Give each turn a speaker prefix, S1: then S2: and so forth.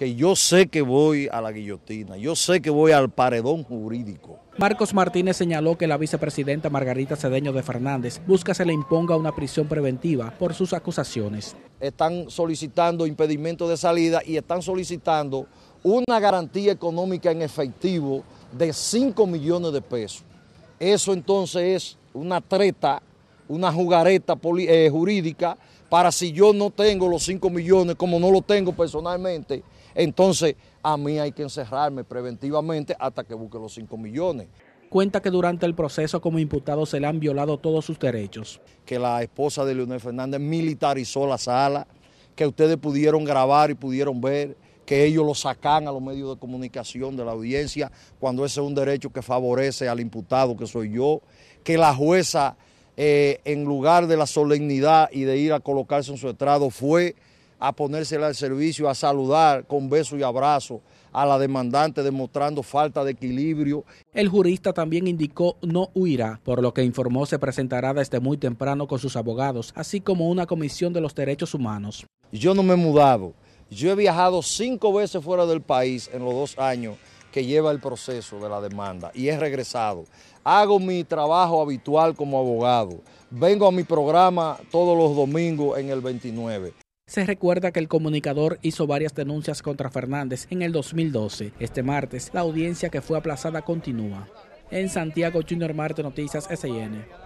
S1: que yo sé que voy a la guillotina, yo sé que voy al paredón jurídico.
S2: Marcos Martínez señaló que la vicepresidenta Margarita Cedeño de Fernández busca se le imponga una prisión preventiva por sus acusaciones.
S1: Están solicitando impedimento de salida y están solicitando una garantía económica en efectivo de 5 millones de pesos. Eso entonces es una treta una jugareta eh, jurídica para si yo no tengo los 5 millones, como no lo tengo personalmente, entonces a mí hay que encerrarme preventivamente hasta que busque los 5 millones.
S2: Cuenta que durante el proceso como imputado se le han violado todos sus derechos.
S1: Que la esposa de Leonel Fernández militarizó la sala, que ustedes pudieron grabar y pudieron ver, que ellos lo sacan a los medios de comunicación de la audiencia, cuando ese es un derecho que favorece al imputado, que soy yo, que la jueza eh, en lugar de la solemnidad y de ir a colocarse en su estrado, fue a ponérsela al servicio, a saludar con beso y abrazo a la demandante demostrando falta de equilibrio.
S2: El jurista también indicó no huirá, por lo que informó se presentará desde muy temprano con sus abogados, así como una comisión de los derechos humanos. Yo no me he mudado, yo he
S1: viajado cinco veces fuera del país en los dos años que lleva el proceso de la demanda y es regresado. Hago mi trabajo habitual como abogado. Vengo a mi programa
S2: todos los domingos en el 29. Se recuerda que el comunicador hizo varias denuncias contra Fernández en el 2012. Este martes, la audiencia que fue aplazada continúa. En Santiago, Junior Marte, Noticias SN.